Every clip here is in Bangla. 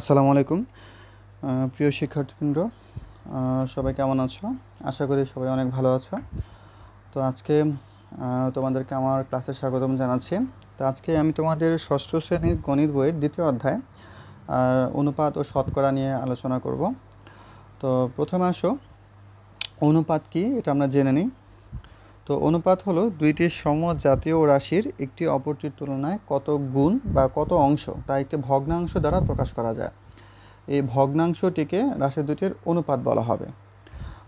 আসসালামু আলাইকুম প্রিয় শিক্ষার্থীবৃন্দ সবাই কেমন আছো আশা করি সবাই অনেক ভালো আছো তো আজকে তোমাদেরকে আমার ক্লাসে স্বাগতম জানাচ্ছি তো আজকে আমি তোমাদের ষষ্ঠ শ্রেণীর গণিত বইয়ের দ্বিতীয় অধ্যায় অনুপাত ও শতকরা নিয়ে আলোচনা করব তো প্রথমে আসো অনুপাত কি এটা আমরা জেনে নিই তো অনুপাত হলো দুইটি সমজাতীয় রাশির একটি অপরটির তুলনায় কত গুণ বা কত অংশ তা একটি ভগ্নাংশ দ্বারা প্রকাশ করা যায় এই ভগ্নাংশটিকে রাশি দুটির অনুপাত বলা হবে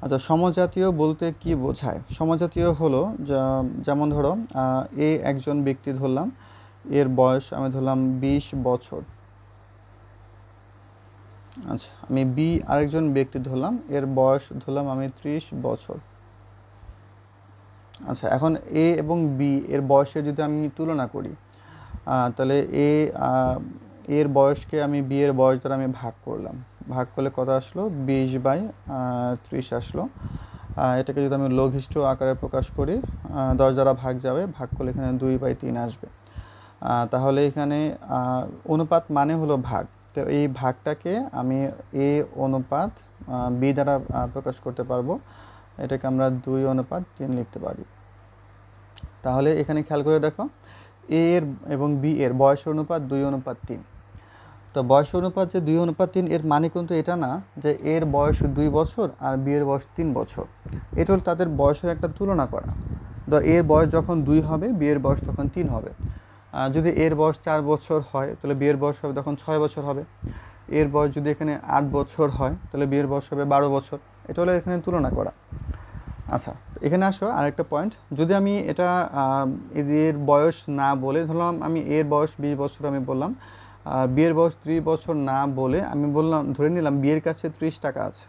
আচ্ছা সমজাতীয় বলতে কি বোঝায় সমজাতীয় হলো যেমন ধরো এ একজন ব্যক্তি ধরলাম এর বয়স আমি ধরলাম ২০ বছর আচ্ছা আমি বি আরেকজন ব্যক্তি ধরলাম এর বয়স ধরলাম আমি ত্রিশ বছর আচ্ছা এখন এ এবং বি এর বয়সের যদি আমি তুলনা করি তাহলে এ এর বয়সকে আমি বি এর বয়স দ্বারা আমি ভাগ করলাম ভাগ করলে কত আসলো বিশ বাই ত্রিশ আসলো এটাকে যদি আমি লঘিষ্ঠ আকারে প্রকাশ করি দশ দ্বারা ভাগ যাবে ভাগ করলে এখানে দুই বাই তিন আসবে তাহলে এখানে অনুপাত মানে হলো ভাগ তো এই ভাগটাকে আমি এ অনুপাত বি দ্বারা প্রকাশ করতে পারবো এটাকে আমরা দুই অনুপাত তিন লিখতে পারি তাহলে এখানে খেয়াল করে দেখো এ এর এবং বি এর বয়স অনুপাত দুই অনুপাত তিন তো বয়স অনুপাত যে দুই অনুপাত তিন এর মানে কিন্তু এটা না যে এর বয়স দুই বছর আর বি এর বয়স তিন বছর এটা হল তাদের বয়সের একটা তুলনা করা তো এর বয়স যখন দুই হবে বি এর বয়স তখন তিন হবে যদি এর বয়স চার বছর হয় তাহলে বিয়ের বয়স হবে তখন ছয় বছর হবে এর বয়স যদি এখানে আট বছর হয় তাহলে বিয়ের বয়স হবে বারো বছর এটা হলো এখানে তুলনা করা আচ্ছা এখানে আসো আরেকটা পয়েন্ট যদি আমি এটা এদের বয়স না বলে ধরলাম আমি এর বয়স বিশ বছর আমি বললাম বিয়ের বয়স ত্রিশ বছর না বলে আমি বললাম ধরে নিলাম বিয়ের কাছে ত্রিশ টাকা আছে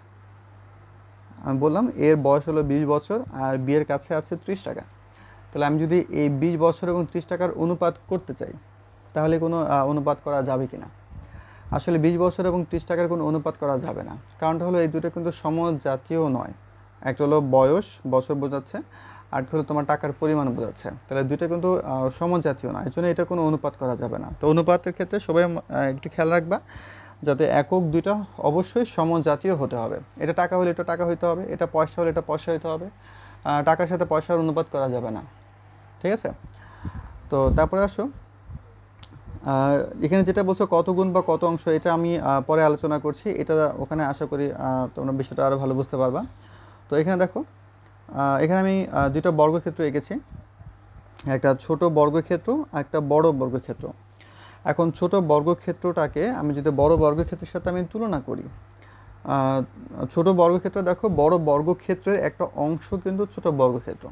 আমি বললাম এর বয়স হলো বিশ বছর আর বিয়ের কাছে আছে ত্রিশ টাকা তাহলে আমি যদি এই বিশ বছর এবং ত্রিশ টাকার অনুপাত করতে চাই তাহলে কোনো অনুপাত করা যাবে কি না আসলে বিশ বছর এবং ত্রিশ টাকার কোনো অনুপাত করা যাবে না কারণটা হলো এই দুটো কিন্তু সমজাতীয় নয় একটা হলো বয়স বছর বোঝাচ্ছে আর হলো তোমার টাকার পরিমাণ বোঝাচ্ছে তাহলে দুইটা কিন্তু সমান জাতীয় না এই জন্য এটা কোনো অনুপাত করা যাবে না তো অনুপাতের ক্ষেত্রে সবাই একটু খেয়াল রাখবা যাতে একক দুইটা অবশ্যই সমজাতীয় হতে হবে এটা টাকা হলে এটা টাকা হইতে হবে এটা পয়সা হলে এটা পয়সা হইতে হবে টাকার সাথে পয়সার অনুপাত করা যাবে না ঠিক আছে তো তারপরে আসো এখানে যেটা বলছো কত গুণ বা কত অংশ এটা আমি পরে আলোচনা করছি এটা ওখানে আশা করি তোমরা বিষয়টা আরও ভালো বুঝতে পারবা তো এখানে দেখো এখানে আমি দুটো বর্গক্ষেত্র এঁকেছি একটা ছোট বর্গক্ষেত্র আর একটা বড় বর্গক্ষেত্র এখন ছোট বর্গক্ষেত্রটাকে আমি যদি বড় বর্গক্ষেত্রের সাথে আমি তুলনা করি ছোট বর্গক্ষেত্র দেখো বড় বর্গক্ষেত্রের একটা অংশ কিন্তু ছোট বর্গক্ষেত্র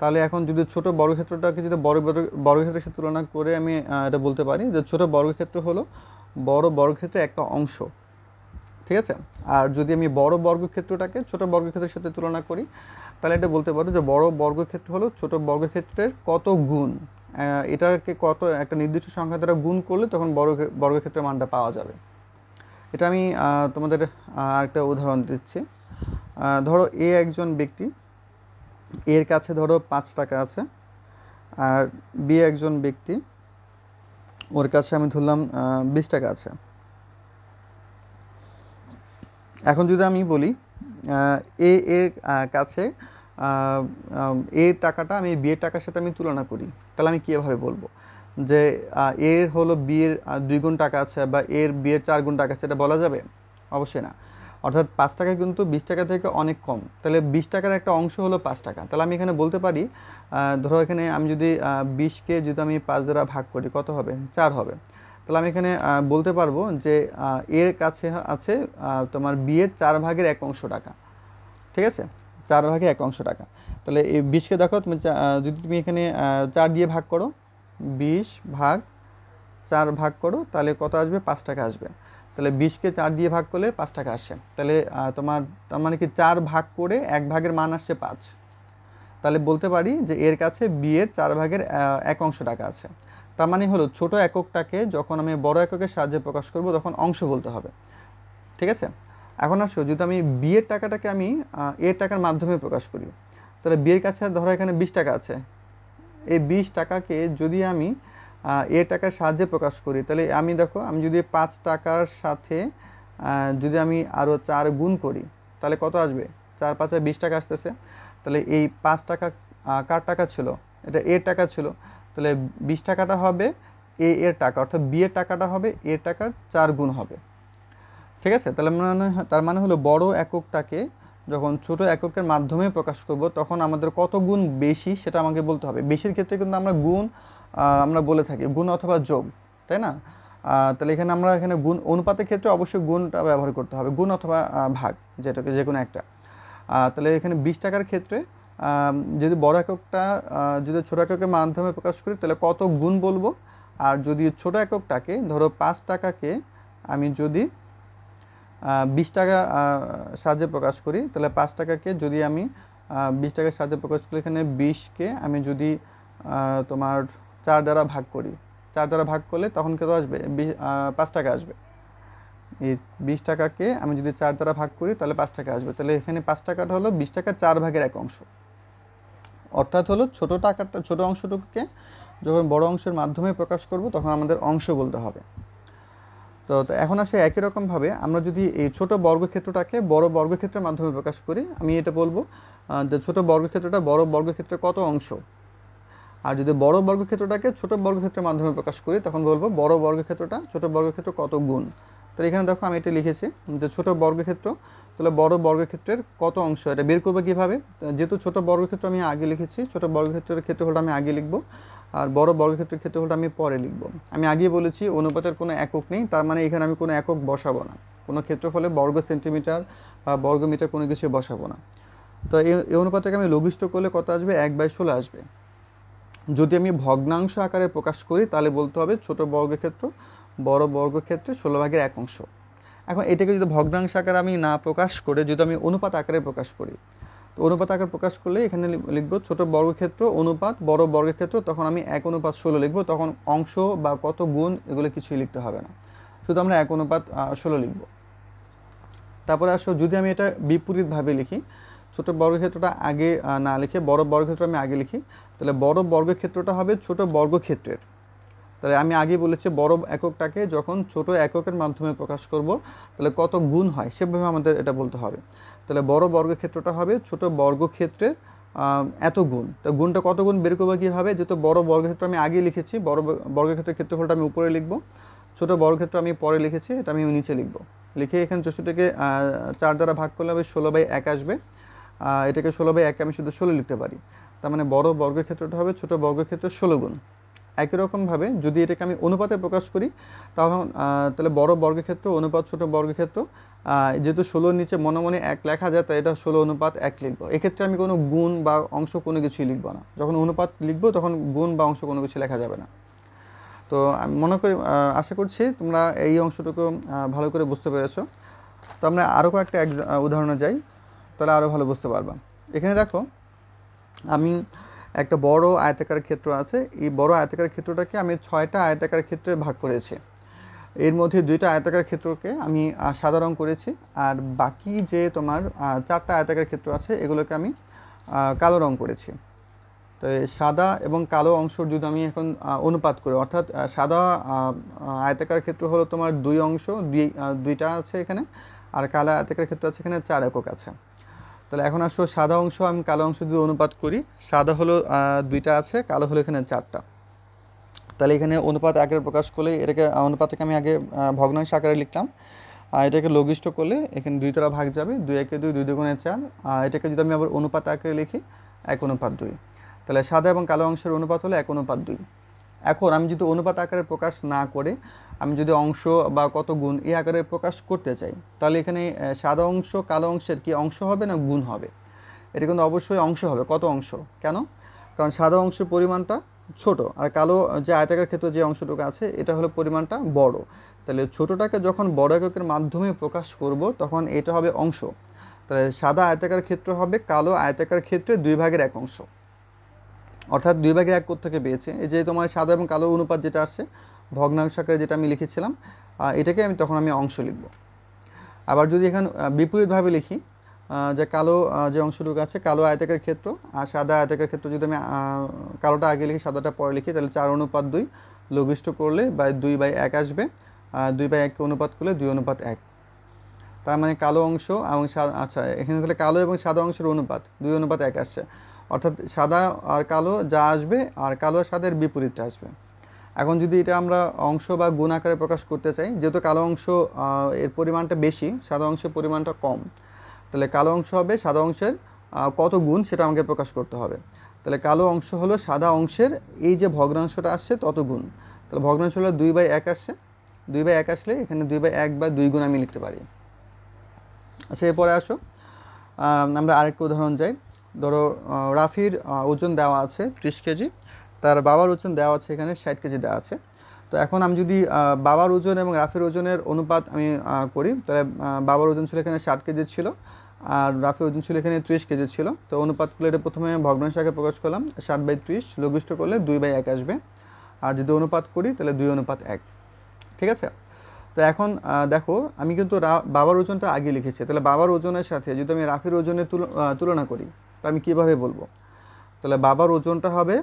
তাহলে এখন যদি ছোট বর্গক্ষেত্রটাকে যদি বড় বর্গক্ষেত্রের সাথে তুলনা করে আমি এটা বলতে পারি যে ছোট বর্গক্ষেত্র হলো বড় বর্গক্ষেত্রের একটা অংশ ঠিক আছে আর যদি আমি বড় বর্গক্ষেত্রটাকে ছোট বর্গক্ষেত্রের সাথে তুলনা করি তাহলে এটা বলতে পারো যে বড় বর্গক্ষেত্র হলো ছোট বর্গক্ষেত্রের কত গুণ এটাকে কত একটা নির্দিষ্ট সংখ্যা দ্বারা গুণ করলে তখন বর্গ বর্গক্ষেত্রের মানটা পাওয়া যাবে এটা আমি তোমাদের একটা উদাহরণ দিচ্ছি ধরো এ একজন ব্যক্তি এর কাছে ধরো পাঁচ টাকা আছে আর বি একজন ব্যক্তি ওর কাছে আমি ধরলাম বিশ টাকা আছে এখন যদি আমি বলি এ এর কাছে এ টাকাটা আমি বি এর টাকার সাথে আমি তুলনা করি তাহলে আমি কীভাবে বলবো যে এর হলো বিয়ের দুই গুণ টাকা আছে বা এর বিয়ের চার গুণ টাকা আছে এটা বলা যাবে অবশ্যই না অর্থাৎ পাঁচ টাকা কিন্তু বিশ টাকা থেকে অনেক কম তাহলে বিশ টাকার একটা অংশ হলো পাঁচ টাকা তাহলে আমি এখানে বলতে পারি ধরো এখানে আমি যদি বিশকে যদি আমি পাঁচ দ্বারা ভাগ করি কত হবে চার হবে তাহলে আমি এখানে বলতে পারবো যে এর কাছে আছে তোমার বিয়ের চার ভাগের এক অংশ টাকা ঠিক আছে চার ভাগে এক অংশ টাকা তাহলে এই বিশকে দেখো তুমি যদি তুমি এখানে চার দিয়ে ভাগ করো বিশ ভাগ চার ভাগ করো তাহলে কত আসবে পাঁচ টাকা আসবে তাহলে বিশকে চার দিয়ে ভাগ করলে পাঁচ টাকা আসছে তাহলে তোমার তার মানে কি চার ভাগ করে এক ভাগের মান আসছে পাঁচ তাহলে বলতে পারি যে এর কাছে বিয়ের চার ভাগের এক অংশ টাকা আছে তার মানে হলো ছোট এককটাকে যখন আমি বড় এককের সাহায্যে প্রকাশ করব তখন অংশ বলতে হবে ঠিক আছে এখন আসো যদি আমি বিয়ের টাকাটাকে আমি এ টাকার মাধ্যমে প্রকাশ করি তাহলে বিয়ের কাছে ধরো এখানে বিশ টাকা আছে এই বিশ টাকাকে যদি আমি এ টাকার সাহায্যে প্রকাশ করি তাহলে আমি দেখো আমি যদি পাঁচ টাকার সাথে যদি আমি আরও চার গুণ করি তাহলে কত আসবে চার পাঁচে বিশ টাকা আসতেছে তাহলে এই পাঁচ টাকা কার টাকা ছিল এটা এর টাকা ছিল তাহলে বিশ টাকাটা হবে এ এর টাকা অর্থাৎ বি এর টাকাটা হবে এ টাকার চার গুণ হবে ঠিক আছে তাহলে মানে তার মানে হলো বড় এককটাকে যখন ছোট এককের মাধ্যমে প্রকাশ করব তখন আমাদের কত গুণ বেশি সেটা আমাকে বলতে হবে বেশির ক্ষেত্রে কিন্তু আমরা গুণ আমরা বলে থাকি গুণ অথবা যোগ তাই না তাহলে এখানে আমরা এখানে গুণ অনুপাতের ক্ষেত্রে অবশ্যই গুণটা ব্যবহার করতে হবে গুণ অথবা ভাগ যেটাকে যে কোনো একটা তাহলে এখানে বিশ টাকার ক্ষেত্রে যদি বড় এককটা যদি ছোট এককের মাধ্যমে প্রকাশ করি তাহলে কত গুণ বলবো আর যদি ছোট এককটাকে ধরো পাঁচ টাকাকে আমি যদি বিশ টাকা সাহায্যে প্রকাশ করি তাহলে পাঁচ টাকাকে যদি আমি বিশ টাকার সাহায্যে প্রকাশ করি এখানে বিশকে আমি যদি তোমার চার দ্বারা ভাগ করি চার দ্বারা ভাগ করলে তখন কেউ আসবে পাঁচ টাকা আসবে এই বিশ টাকাকে আমি যদি চার দ্বারা ভাগ করি তাহলে পাঁচ টাকা আসবে তাহলে এখানে পাঁচ টাকাটা হলো বিশ টাকার চার ভাগের এক অংশ অর্থাৎ হলো ছোট টাকাটা ছোট অংশটুকুকে যখন বড় অংশের মাধ্যমে প্রকাশ করব তখন আমাদের অংশ বলতে হবে তো এখন আসে একই রকমভাবে আমরা যদি এই ছোট বর্গক্ষেত্রটাকে বড় বর্গক্ষেত্রের মাধ্যমে প্রকাশ করি আমি এটা বলবো যে ছোট বর্গক্ষেত্রটা বড় বর্গক্ষেত্রের কত অংশ আর যদি বড় বর্গক্ষেত্রটাকে ছোট বর্গক্ষেত্রের মাধ্যমে প্রকাশ করি তখন বলবো বড় বর্গক্ষেত্রটা ছোট বর্গক্ষেত্র কত গুণ তো এখানে দেখো আমি এটা লিখেছি যে ছোট বর্গক্ষেত্র তাহলে বড় বর্গক্ষেত্রের কত অংশ এটা বের করবো কীভাবে যেহেতু ছোট বর্গক্ষেত্র আমি আগে লিখেছি ছোট বর্গক্ষেত্রের ক্ষেত্রফলটা আমি আগে লিখব আর বড় বর্গক্ষেত্রের ক্ষেত্রফলটা আমি পরে লিখব আমি আগে বলেছি অনুপাতের কোনো একক নেই তার মানে এখানে আমি কোনো একক বসাবো না কোনো ক্ষেত্রফলে বর্গ সেন্টিমিটার বা বর্গমিটার কোনো কিছু বসাবো না তো এই অনুপাতটাকে আমি লঘিষ্ট করলে কত আসবে এক বাই ষোলো আসবে যদি আমি ভগ্নাংশ আকারে প্রকাশ করি তাহলে বলতে হবে ছোট বর্গক্ষেত্র বড় বর্গক্ষেত্রে ষোলো ভাগের এক অংশ এখন এটাকে যদি ভগ্নাংশ আকারে আমি না প্রকাশ করে যদি আমি অনুপাত আকারে প্রকাশ করি তো অনুপাত আকার প্রকাশ করলে এখানে লিখব ছোট বর্গক্ষেত্র অনুপাত বড় বর্গক্ষেত্র তখন আমি এক অনুপাত ষোলো লিখব তখন অংশ বা কত গুণ এগুলো কিছুই লিখতে হবে না শুধু আমরা এক অনুপাত ষোলো লিখব তারপরে আসো যদি আমি এটা বিপরীতভাবে লিখি ছোট বর্গক্ষেত্রটা আগে না লিখে বড় বর্গক্ষেত্র আমি আগে লিখি তাহলে বড় বর্গক্ষেত্রটা হবে ছোট বর্গক্ষেত্রের তাহলে আমি আগে বলেছি বড় এককটাকে যখন ছোট এককের মাধ্যমে প্রকাশ করব তাহলে কত গুণ হয় সেভাবে আমাদের এটা বলতে হবে তাহলে বড় বর্গক্ষেত্রটা হবে ছোট বর্গক্ষেত্রের এত গুণ তো গুণটা কত গুণ বের করবো কীভাবে যেহেতু বড় বর্গক্ষেত্র আমি আগে লিখেছি বড় বর্গক্ষেত্রের ক্ষেত্রফলটা আমি উপরে লিখব ছোট বর্গক্ষেত্র আমি পরে লিখেছি এটা আমি নিচে লিখব লিখে এখানে চৌষট্টিকে চার দ্বারা ভাগ করলে হবে ষোলো বাই এক আসবে এটাকে ষোলো বাই এক আমি শুধু ষোলো লিখতে পারি তার মানে বড় বর্গক্ষেত্রটা হবে ছোট বর্গক্ষেত্রের ষোলো গুণ একই রকমভাবে যদি এটাকে আমি অনুপাতে প্রকাশ করি তখন তাহলে বড় বর্গক্ষেত্র অনুপাত ছোট বর্গক্ষেত্র যেহেতু ষোলোর নিচে মনে মনে এক লেখা যায় তাই এটা ষোলো অনুপাত এক লিখবো এক্ষেত্রে আমি কোনো গুণ বা অংশ কোনো কিছুই লিখব না যখন অনুপাত লিখব তখন গুণ বা অংশ কোনো কিছু লেখা যাবে না তো আমি মনে করি আশা করছি তোমরা এই অংশটুকু ভালো করে বুঝতে পেরেছো তো আমরা আরও কয়েকটা এক উদাহরণে যাই তাহলে আরও ভালো বুঝতে পারবা এখানে দেখো আমি একটা বড় আয়তাকার ক্ষেত্র আছে এই বড় আয়তাকার ক্ষেত্রটাকে আমি ছয়টা আয়তাকার ক্ষেত্রে ভাগ করেছি এর মধ্যে দুইটা আয়তাকার ক্ষেত্রকে আমি সাদা করেছি আর বাকি যে তোমার চারটা আয়তাকার ক্ষেত্র আছে এগুলোকে আমি কালো রং করেছি তো সাদা এবং কালো অংশর যদি আমি এখন অনুপাত করি অর্থাৎ সাদা আয়তাকার ক্ষেত্র হলো তোমার দুই অংশ দুই দুইটা আছে এখানে আর কালো আয়তাকার ক্ষেত্র আছে এখানে চার একক আছে তাহলে এখন আসো সাদা অংশ আমি কালো অংশ দিয়ে অনুপাত করি সাদা হলো দুইটা আছে কালো হলো এখানে চারটা তাহলে এখানে অনুপাত আগের প্রকাশ করলে এটাকে অনুপাতকে আমি আগে ভগ্নাংশ আকারে লিখলাম আর এটাকে লঘিষ্ঠ করলে এখানে দুই তারা ভাগ যাবে দুই একে দুই দুই দুগুণে চার আর এটাকে যদি আমি আবার অনুপাত আকারে লিখি এক অনুপাত দুই তাহলে সাদা এবং কালো অংশের অনুপাত হলো এক অনুপাত দুই এখন আমি যদি অনুপাত আকারে প্রকাশ না করে আমি যদি অংশ বা কত গুণ এই আকারে প্রকাশ করতে চাই তাহলে এখানে সাদা অংশ কালো অংশের কি অংশ হবে না গুণ হবে এটা কিন্তু অবশ্যই অংশ হবে কত অংশ কেন কারণ সাদা অংশের পরিমাণটা ছোট আর কালো যে আয়তাকার ক্ষেত্রে যে অংশটুকু আছে এটা হলো পরিমাণটা বড় তাহলে ছোটটাকে যখন বড় এককের মাধ্যমে প্রকাশ করব তখন এটা হবে অংশ তাহলে সাদা আয়তাকার ক্ষেত্র হবে কালো আয়তাকার ক্ষেত্রে দুই ভাগের এক অংশ অর্থাৎ দুই ভাগের এক থেকে পেয়েছে এই যে তোমার সাদা এবং কালো অনুপাত যেটা আসছে ভগ্নাংশ আকারে যেটা আমি লিখেছিলাম এটাকে আমি তখন আমি অংশ লিখব আবার যদি এখানে বিপরীতভাবে লিখি যে কালো যে অংশটুকু আছে কালো আয়তাকের ক্ষেত্র আর সাদা আয়তাকের ক্ষেত্র যদি আমি কালোটা আগে লিখি সাদাটা পরে লিখি তাহলে চার অনুপাত দুই লঘিষ্ঠ করলে বা দুই বাই এক আসবে দুই বাই এককে অনুপাত করলে দুই অনুপাত এক তার মানে কালো অংশ এবং আচ্ছা এখানে তাহলে কালো এবং সাদা অংশের অনুপাত দুই অনুপাত এক আসছে অর্থাৎ সাদা আর কালো যা আসবে আর কালো স্বাদের বিপরীতটা আসবে এখন যদি এটা আমরা অংশ বা গুণ আকারে প্রকাশ করতে চাই যেহেতু কালো অংশ এর পরিমাণটা বেশি সাদা অংশের পরিমাণটা কম তাহলে কালো অংশ হবে সাদা অংশের কত গুণ সেটা আমাকে প্রকাশ করতে হবে তাহলে কালো অংশ হলো সাদা অংশের এই যে ভগ্নাংশটা আসছে তত গুণ তাহলে ভগ্নাংশ হলো দুই বাই এক আসছে দুই বাই এক আসলে এখানে দুই বাই এক বা দুই গুণ আমি লিখতে পারি আচ্ছা এরপরে আসো আমরা আরেকটা উদাহরণ যাই ধরো রাফির ওজন দেওয়া আছে ত্রিশ কেজি তার বাবার ওজন দেওয়া আছে এখানে ষাট কেজি দেওয়া আছে তো এখন আমি যদি বাবার ওজন এবং রাফির ওজনের অনুপাত আমি করি তাহলে বাবার ওজন ছিল এখানে ষাট কেজি ছিল আর রাফির ওজন ছিল এখানে ত্রিশ কেজি ছিল তো অনুপাতগুলো এটা প্রথমে ভগ্নাংশাকে প্রকাশ করলাম ষাট বাই ত্রিশ লঘিষ্ঠ করলে দুই বাই এক আসবে আর যদি অনুপাত করি তাহলে দুই অনুপাত এক ঠিক আছে তো এখন দেখো আমি কিন্তু বাবার ওজনটা আগে লিখেছি তাহলে বাবার ওজনের সাথে যদি আমি রাফির ওজনের তুলনা করি আমি কিভাবে বলবো তাহলে বাবার ওজনটা হবে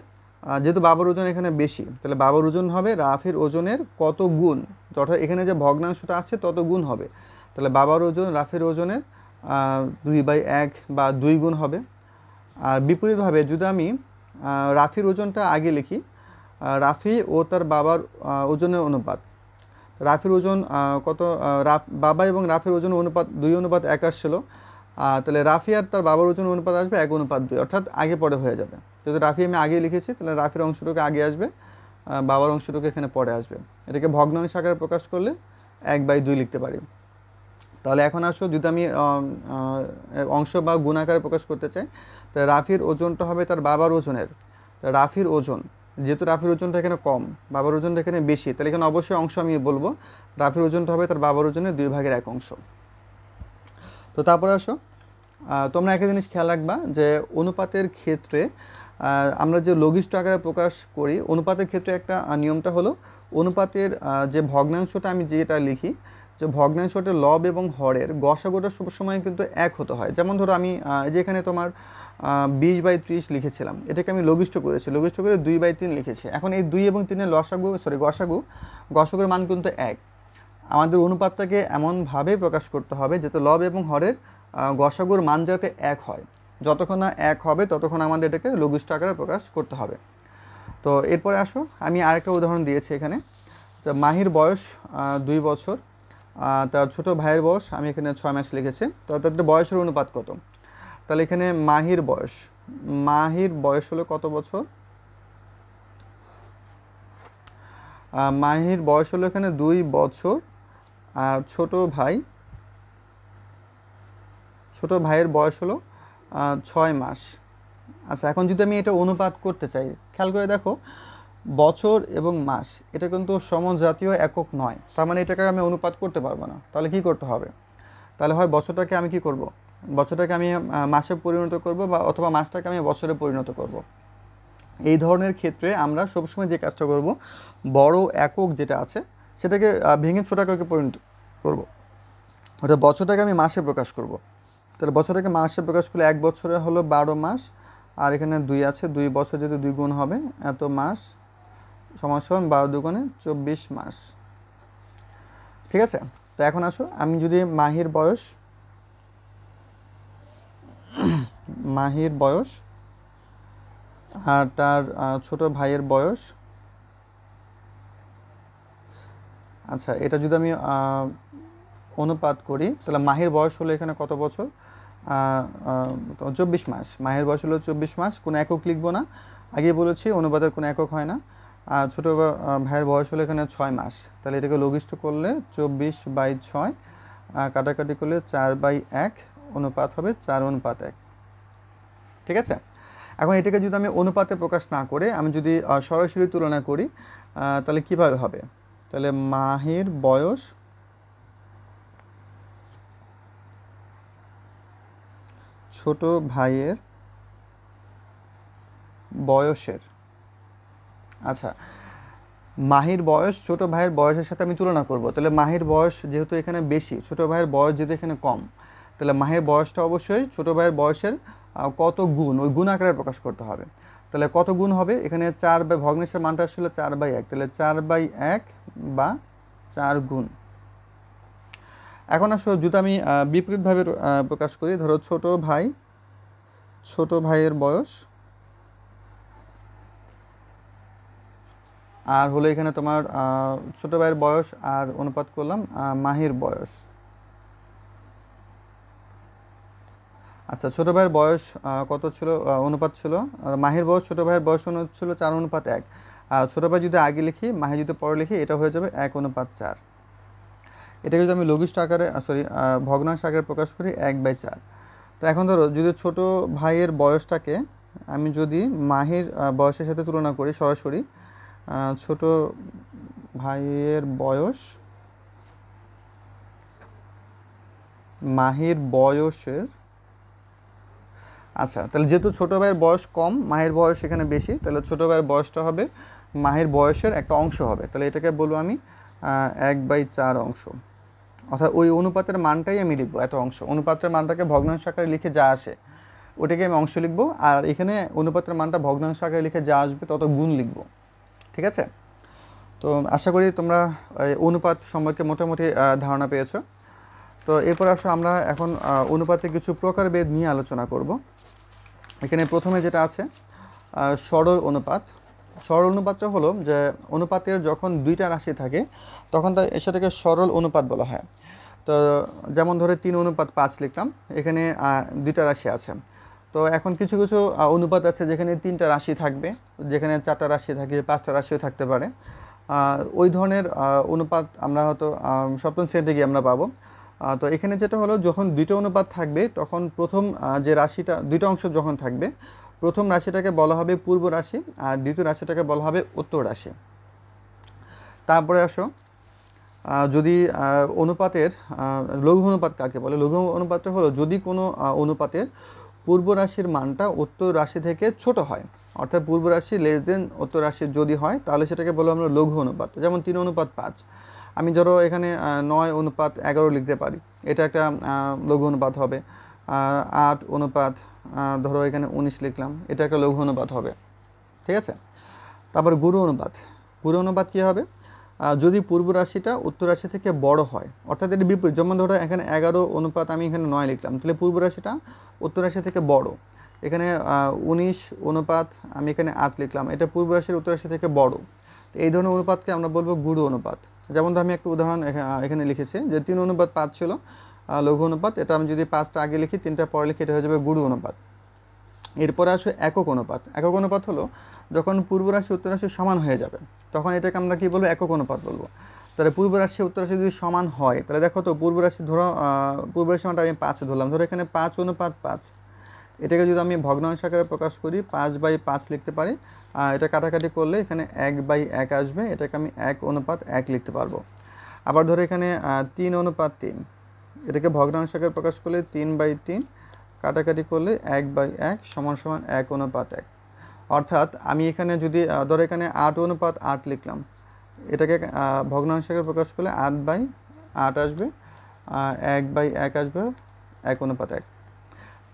যেহেতু বাবার ওজন এখানে বেশি তাহলে বাবার ওজন হবে রাফের ওজনের কত গুণ অর্থাৎ এখানে যে ভগ্নাংশটা আছে তত গুণ হবে তাহলে বাবার ওজন রাফের ওজনের দুই বাই এক বা দুই গুণ হবে আর বিপরীতভাবে যদি আমি রাফির ওজনটা আগে লিখি রাফি ও তার বাবার ওজনের অনুপাত রাফির ওজন কত রাফ বাবা এবং রাফের ওজন অনুপাত দুই অনুপাত এক আসছিল তাহলে রাফি আর তার বাবার ওজন অনুপাত আসবে এক অনুপাত দুই অর্থাৎ আগে পরে হয়ে যাবে যেহেতু রাফি আমি আগে লিখেছি তাহলে রাফির অংশটুকু আগে আসবে বাবার অংশটুকু এখানে পরে আসবে এটাকে ভগ্নাংশ আকারে প্রকাশ করলে এক বাই দুই লিখতে পারি তাহলে এখন আসো যদি আমি অংশ বা গুণাকারে প্রকাশ করতে চাই তাহলে রাফির ওজনটা হবে তার বাবার ওজনের রাফির ওজন যেহেতু রাফির ওজনটা এখানে কম বাবার ওজনটা এখানে বেশি তাহলে এখানে অবশ্যই অংশ আমি বলবো রাফির ওজনটা হবে তার বাবার ওজনের দুই ভাগের এক অংশ তো তারপরে আসো তোমরা একটা জিনিস খেয়াল রাখবা যে অনুপাতের ক্ষেত্রে আমরা যে লঘিষ্ঠ আকারে প্রকাশ করি অনুপাতের ক্ষেত্রে একটা নিয়মটা হলো অনুপাতের যে ভগ্নাংশটা আমি যেটা লিখি যে ভগ্নাংশটা লব এবং হরের গসাগোটা সব সময় কিন্তু এক হতে হয় যেমন ধরো আমি যেখানে তোমার বিশ বাই ত্রিশ লিখেছিলাম এটাকে আমি লঘিষ্ঠ করেছি লঘিষ্ঠ করে দুই বাই তিন লিখেছি এখন এই দুই এবং তিনের লসাগু সরি গসাগু গসাগুর মান কিন্তু এক আমাদের অনুপাতটাকে এমনভাবে প্রকাশ করতে হবে যাতে লব এবং হরের গসাগুর মান যাতে এক হয় যতক্ষণ না এক হবে ততক্ষণ আমাদের এটাকে লঘিষ্ঠ আকারে প্রকাশ করতে হবে তো এরপরে আসো আমি আরেকটা উদাহরণ দিয়েছি এখানে তো আচ্ছা, মাহির বয়স দুই বছর তার ছোট ভাইয়ের বয়স আমি এখানে ছয় মাস লিখেছি তো তাদের বয়সের অনুপাত কত তাহলে এখানে মাহির বয়স মাহির বয়স হলো কত বছর মাহির বয়স হলো এখানে দুই বছর আর ছোট ভাই ছোট ভাইয়ের বয়স হলো ছয় মাস আচ্ছা এখন যদি আমি এটা অনুপাত করতে চাই খেয়াল করে দেখো বছর এবং মাস এটা কিন্তু সমজাতীয় একক নয় তার মানে এটাকে আমি অনুপাত করতে পারবো না তাহলে কি করতে হবে তাহলে হয় বছরটাকে আমি কি করব। বছরটাকে আমি মাসে পরিণত করব বা অথবা মাসটাকে আমি বছরে পরিণত করব। এই ধরনের ক্ষেত্রে আমরা সবসময় যে কাজটা করব বড় একক যেটা আছে সেটাকে ভেঙে ছোট আকারকে পরিণত করব অর্থাৎ বছরটাকে আমি মাসে প্রকাশ করব তাহলে বছরটাকে মাসে প্রকাশ করলে এক বছরে হলো বারো মাস আর এখানে দুই আছে দুই বছর যেহেতু দুই গুণ হবে এত মাস সমান সমান বারো দুগুণে চব্বিশ মাস ঠিক আছে তো এখন আসো আমি যদি মাহির বয়স মাহির বয়স আর তার ছোট ভাইয়ের বয়স আচ্ছা এটা যদি আমি অনুপাত করি তাহলে মাহির বয়স হলো এখানে কত বছর চব্বিশ মাস মাহের বয়স হলো চব্বিশ মাস কোনো একক লিখবো না আগে বলেছি অনুপাতের কোনো একক হয় না আর ছোটো ভাইয়ের বয়স হলো এখানে ছয় মাস তাহলে এটাকে লঘিষ্ঠ করলে চব্বিশ বাই ছয় কাটাকাটি করলে চার বাই এক অনুপাত হবে চার অনুপাত এক ঠিক আছে এখন এটাকে যদি আমি অনুপাতে প্রকাশ না করে আমি যদি সরাসরি তুলনা করি তাহলে কিভাবে হবে তাহলে মাহের বয়স ছোট ভাইয়ের বয়সের আচ্ছা মাহির বয়স ছোট ভাইয়ের বয়সের সাথে আমি তুলনা করব তাহলে মাহির বয়স যেহেতু এখানে বেশি ছোট ভাইয়ের বয়স যেহেতু এখানে কম তাহলে মাহের বয়সটা অবশ্যই ছোট ভাইয়ের বয়সের কত গুণ ওই গুণ আকারে প্রকাশ করতে হবে তাহলে কত গুণ হবে এখানে চার বাই ভগ্নেশ্বর মানটা আসলে চার বাই এক তাহলে চার বাই এক বা চার গুণ এখন আসলে যদি আমি বিপরীতভাবে প্রকাশ করি ধরো ছোট ভাই ছোট ভাইয়ের বয়স আর হলো এখানে তোমার ছোট ভাইয়ের বয়স আর অনুপাত করলাম মাহির বয়স আচ্ছা ছোট ভাইয়ের বয়স কত ছিল অনুপাত ছিল মাহির বয়স ছোট ভাইয়ের বয়স অনুপাত ছিল চার অনুপাত এক আর ছোটো ভাই যদি আগে লিখি মাহির যদি পরে লিখি এটা হয়ে যাবে এক অনুপাত চার এটাকে যদি আমি লঘিষ্ঠ আকারে সরি ভগ্নাংশ আকারে প্রকাশ করি এক বাই চার তো এখন ধরো যদি ছোট ভাইয়ের বয়সটাকে আমি যদি মাহির বয়সের সাথে তুলনা করি সরাসরি ছোট ভাইয়ের বয়স মাহির বয়সের আচ্ছা তাহলে যেহেতু ছোটো ভাইয়ের বয়স কম মাহের বয়স এখানে বেশি তাহলে ছোটো ভাইয়ের বয়সটা হবে মাহের বয়সের একটা অংশ হবে তাহলে এটাকে বলবো আমি এক বাই চার অংশ অর্থাৎ ওই অনুপাতের মানটাই আমি লিখবো এত অংশ অনুপাতের মানটাকে ভগ্নাংশ আকারে লিখে যা আসে ওটাকে আমি অংশ লিখবো আর এখানে অনুপাতের মানটা ভগ্নাংশ আকারে লিখে যা আসবে তত গুণ লিখবো ঠিক আছে তো আশা করি তোমরা অনুপাত সম্পর্কে মোটামুটি ধারণা পেয়েছো তো এরপর আসো আমরা এখন অনুপাতের কিছু প্রকারভেদ নিয়ে আলোচনা করব এখানে প্রথমে যেটা আছে সরল অনুপাত সরল অনুপাতটা হলো যে অনুপাতের যখন দুইটা রাশি থাকে তখন তার সেটাকে সরল অনুপাত বলা হয় তো যেমন ধরে তিন অনুপাত পাঁচ লিখলাম এখানে দুইটা রাশি আছে তো এখন কিছু কিছু অনুপাত আছে যেখানে তিনটা রাশি থাকবে যেখানে চারটা রাশি থাকে পাঁচটা রাশিও থাকতে পারে ওই ধরনের অনুপাত আমরা হয়তো সপ্তম শ্রেণীতে গিয়ে আমরা পাবো তো এখানে যেটা হলো যখন দুইটা অনুপাত থাকবে তখন প্রথম যে রাশিটা দুইটা অংশ যখন থাকবে প্রথম রাশিটাকে বলা হবে পূর্ব রাশি আর দ্বিতীয় রাশিটাকে বলা হবে উত্তর রাশি তারপরে আসো যদি অনুপাতের লঘু অনুপাত কাকে বলে লঘু অনুপাতটা হলো যদি কোনো অনুপাতের পূর্ব রাশির মানটা উত্তর রাশি থেকে ছোট হয় অর্থাৎ পূর্ব রাশি লেস দেন উত্তর রাশি যদি হয় তাহলে সেটাকে বলো আমরা লঘু অনুপাত যেমন তিন অনুপাত পাঁচ আমি ধরো এখানে নয় অনুপাত এগারো লিখতে পারি এটা একটা লঘু অনুপাত হবে আট অনুপাত ধরো এখানে উনিশ লিখলাম এটা একটা লঘু অনুপাত হবে ঠিক আছে তারপর গুরু অনুপাত গুরু অনুপাত কী হবে যদি পূর্ব রাশিটা উত্তর রাশি থেকে বড় হয় অর্থাৎ এটা বিপরীত যেমন ধরো এখানে এগারো অনুপাত আমি এখানে নয় লিখলাম তাহলে পূর্ব রাশিটা উত্তর রাশি থেকে বড় এখানে উনিশ অনুপাত আমি এখানে আট লিখলাম এটা পূর্ব রাশির উত্তর রাশি থেকে বড় এই ধরনের অনুপাতকে আমরা বলবো গুরু অনুপাত যেমন আমি একটা উদাহরণ এখানে লিখেছি যে তিন অনুপাত পাঁচ ছিল লঘু অনুপাত এটা আমি যদি পাঁচটা আগে লিখি তিনটা পরে লিখি এটা হয়ে যাবে গুরু অনুপাত এরপরে আসে একক অনুপাত একক অনুপাত হলো যখন পূর্ব রাশি উত্তর রাশি সমান হয়ে যাবে তখন এটাকে আমরা কী বলবো একক অনুপাত বলবো তাহলে পূর্ব রাশি উত্তর রাশি যদি সমান হয় তাহলে দেখো তো পূর্ব রাশি ধরো পূর্ব রাশি সমানটা আমি পাঁচ ধরলাম ধরো এখানে পাঁচ অনুপাত পাঁচ এটাকে যদি আমি ভগ্নাংশ আকারে প্রকাশ করি পাঁচ বাই পাঁচ লিখতে পারি এটা কাটাকাটি করলে এখানে এক বাই এক আসবে এটাকে আমি এক অনুপাত এক লিখতে পারবো আবার ধরো এখানে তিন অনুপাত তিন এটাকে ভগ্নাংশাকার প্রকাশ করলে তিন বাই তিন কাটাকাটি করলে এক বাই এক সমান সমান এক অনুপাত এক অর্থাৎ আমি এখানে যদি ধরো এখানে আট অনুপাত আট লিখলাম এটাকে ভগ্নাংশাকার প্রকাশ করলে আট বাই আট আসবে এক বাই এক আসবে এক অনুপাত এক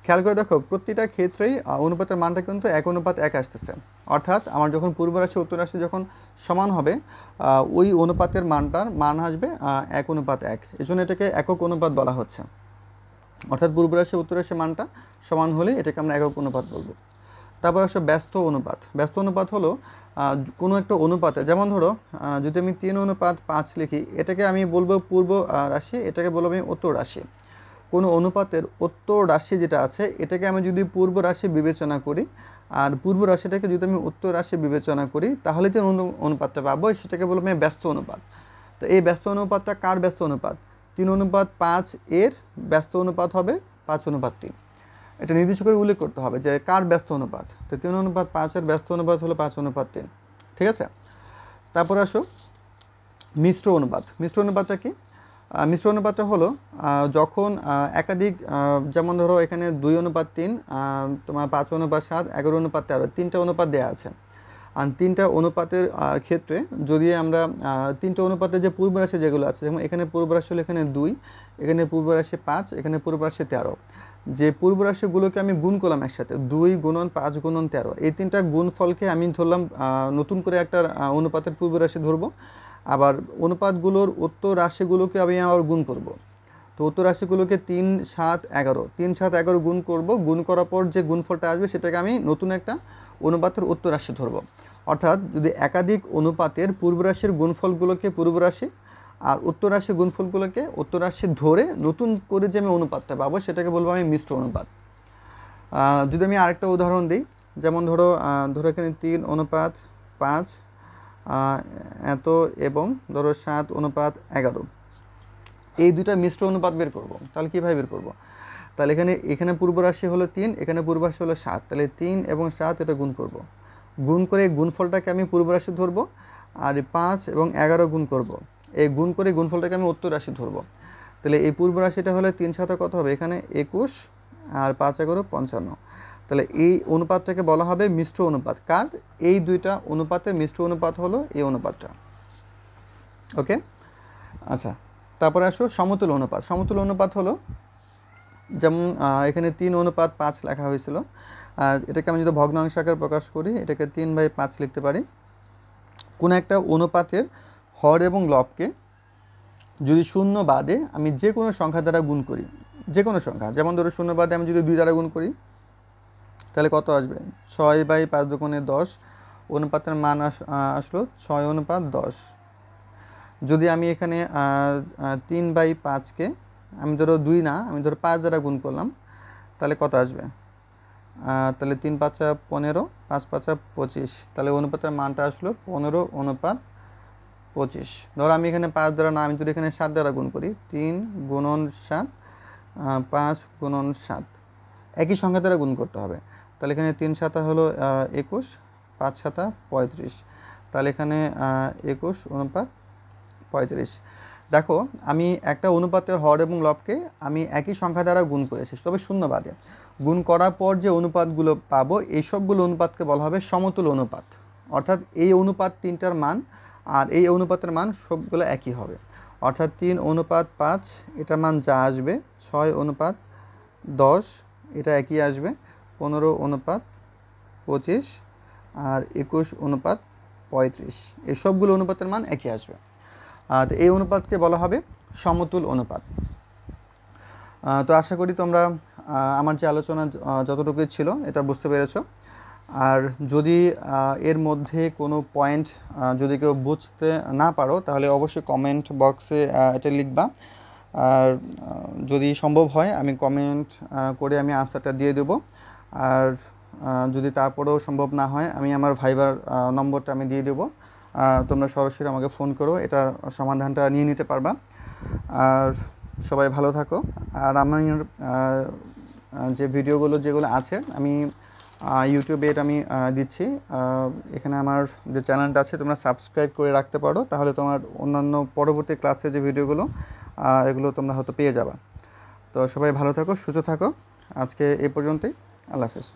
খেয়াল করে দেখো প্রতিটা ক্ষেত্রেই অনুপাতের মানটা কিন্তু এক অনুপাত এক আসতেছে অর্থাৎ আমার যখন পূর্ব রাশি উত্তর রাশি যখন সমান হবে ওই অনুপাতের মানটার মান আসবে এক অনুপাত এক এজন্য এটাকে একক অনুপাত বলা হচ্ছে অর্থাৎ পূর্ব রাশি উত্তর রাশি মানটা সমান হলে এটাকে আমরা একক অনুপাত বলবো তারপর আসো ব্যস্ত অনুপাত ব্যস্ত অনুপাত হলো কোনো একটা অনুপাতে যেমন ধরো যদি আমি তিন অনুপাত পাঁচ লিখি এটাকে আমি বলবো পূর্ব রাশি এটাকে বলবো আমি উত্তর রাশি কোনো অনুপাতের উত্তর রাশি যেটা আছে এটাকে আমি যদি পূর্ব রাশি বিবেচনা করি আর পূর্ব রাশিটাকে যদি আমি উত্তর রাশি বিবেচনা করি তাহলে যে অনুপাতটা পাবো সেটাকে বলবো আমি ব্যস্ত অনুপাত তো এই ব্যস্ত অনুপাতটা কার ব্যস্ত অনুপাত তিন অনুপাত পাঁচ এর ব্যস্ত অনুপাত হবে পাঁচ অনুপাত তিন এটা নির্দিষ্ট করে উল্লেখ করতে হবে যে কার ব্যস্ত অনুপাত তো তিন অনুপাত পাঁচের ব্যস্ত অনুপাত হলো পাঁচ অনুপাত তিন ঠিক আছে তারপর আসো মিশ্র অনুপাত মিশ্র অনুপাতটা কি মিশ্র অনুপাতটা হলো যখন একাধিক যেমন ধরো এখানে দুই অনুপাত তিন তোমার পাঁচ অনুপাত সাত এগারো অনুপাত তেরো তিনটা অনুপাত দেওয়া আছে আর তিনটা অনুপাতের ক্ষেত্রে যদি আমরা তিনটা অনুপাতের যে পূর্ব রাশি যেগুলো আছে যেমন এখানে রাশি হলো এখানে দুই এখানে পূর্ব রাশি পাঁচ এখানে পূর্ব রাশি তেরো যে পূর্ব রাশিগুলোকে আমি গুণ করলাম একসাথে দুই গুণন পাঁচ গুণন তেরো এই তিনটা গুণফলকে আমি ধরলাম নতুন করে একটা অনুপাতের পূর্ব রাশি ধরবো আবার অনুপাতগুলোর উত্তর রাশিগুলোকে আমি আবার গুণ করব। তো উত্তর রাশিগুলোকে তিন সাত এগারো তিন সাত এগারো গুণ করব গুণ করার পর যে গুণফলটা আসবে সেটাকে আমি নতুন একটা অনুপাতের উত্তর রাশি ধরব অর্থাৎ যদি একাধিক অনুপাতের পূর্ব রাশির গুণফলগুলোকে পূর্ব রাশি আর উত্তর রাশির গুণফলগুলোকে উত্তর রাশি ধরে নতুন করে যে আমি অনুপাতটা পাবো সেটাকে বলবো আমি মিশ্র অনুপাত যদি আমি আরেকটা উদাহরণ দিই যেমন ধরো ধরো এখানে তিন অনুপাত পাঁচ এত এবং ধরো সাত অনুপাত এগারো এই দুইটা মিশ্র অনুপাত বের করব তাহলে কীভাবে বের করব তাহলে এখানে এখানে পূর্ব রাশি হলো তিন এখানে পূর্বরাশি হলো সাত তাহলে তিন এবং সাত এটা গুণ করব গুণ করে এই গুণফলটাকে আমি পূর্ব ধরব আর পাঁচ এবং এগারো গুণ করব এই গুণ করে গুণফলটাকে আমি উত্তর রাশি ধরব তাহলে এই পূর্ব রাশিটা হলে তিন সাথে কত হবে এখানে একুশ আর পাঁচ এগারো পঞ্চান্ন তাহলে এই অনুপাতটাকে বলা হবে মিশ্র অনুপাত কার এই দুইটা অনুপাতের মিশ্র অনুপাত হলো এই অনুপাতটা ওকে আচ্ছা তারপরে আসো সমতুল অনুপাত সমতুল অনুপাত হলো যেমন এখানে তিন অনুপাত পাঁচ লেখা হয়েছিল আর এটাকে আমি যদি ভগ্নাংশ আকার প্রকাশ করি এটাকে তিন বাই পাঁচ লিখতে পারি কোনো একটা অনুপাতের হর এবং লবকে যদি শূন্য বাদে আমি যে কোনো সংখ্যা দ্বারা গুণ করি যে কোনো সংখ্যা যেমন ধরো শূন্য বাদে আমি যদি দুই দ্বারা গুণ করি তাহলে কত আসবে ছয় বাই পাঁচ দোকানে দশ অনুপাতের মান আসলো ছয় অনুপাত দশ যদি আমি এখানে তিন বাই পাঁচকে আমি ধরো দুই না আমি ধরো পাঁচ দ্বারা গুণ করলাম তাহলে কত আসবে তাহলে তিন পাঁচা পনেরো পাঁচ পাঁচা পঁচিশ তাহলে অনুপাতের মানটা আসলো পনেরো অনুপাত পঁচিশ ধরো আমি এখানে পাঁচ দ্বারা না আমি যদি এখানে সাত দ্বারা গুণ করি তিন গুণন সাত পাঁচ গুণন সাত একই সংখ্যা দ্বারা গুণ করতে হবে তাহলে এখানে তিন সাতা হলো একুশ পাঁচ সাতা পঁয়ত্রিশ তাহলে এখানে একুশ অনুপাত পঁয়ত্রিশ দেখো আমি একটা অনুপাতের হর এবং লবকে আমি একই সংখ্যা দ্বারা গুণ করেছি তবে শূন্য বাদে গুণ করার পর যে অনুপাতগুলো পাবো এইসবগুলো অনুপাতকে বলা হবে সমতুল অনুপাত অর্থাৎ এই অনুপাত তিনটার মান আর এই অনুপাতের মান সবগুলো একই হবে অর্থাৎ তিন অনুপাত পাঁচ এটার মান যা আসবে ছয় অনুপাত দশ এটা একই আসবে পনেরো অনুপাত পঁচিশ আর একুশ অনুপাত পঁয়ত্রিশ এই সবগুলো অনুপাতের মান একই আসবে আর এই অনুপাতকে বলা হবে সমতুল অনুপাত তো আশা করি তোমরা আমার যে আলোচনা যতটুকুই ছিল এটা বুঝতে পেরেছ আর যদি এর মধ্যে কোনো পয়েন্ট যদি কেউ বুঝতে না পারো তাহলে অবশ্যই কমেন্ট বক্সে এটা লিখবা আর যদি সম্ভব হয় আমি কমেন্ট করে আমি আনসারটা দিয়ে দেবো আর যদি তারপরেও সম্ভব না হয় আমি আমার ভাইবার নম্বরটা আমি দিয়ে দেবো তোমরা সরাসরি আমাকে ফোন করো এটার সমাধানটা নিয়ে নিতে পারবা আর সবাই ভালো থাকো আর আমার যে ভিডিওগুলো যেগুলো আছে আমি ইউটিউবে এটা আমি দিচ্ছি এখানে আমার যে চ্যানেলটা আছে তোমরা সাবস্ক্রাইব করে রাখতে পারো তাহলে তোমার অন্যান্য পরবর্তী ক্লাসে যে ভিডিওগুলো এগুলো তোমরা হয়তো পেয়ে যাবা তো সবাই ভালো থাকো সুস্থ থাকো আজকে এ পর্যন্তই আল্লাহ হাফেজ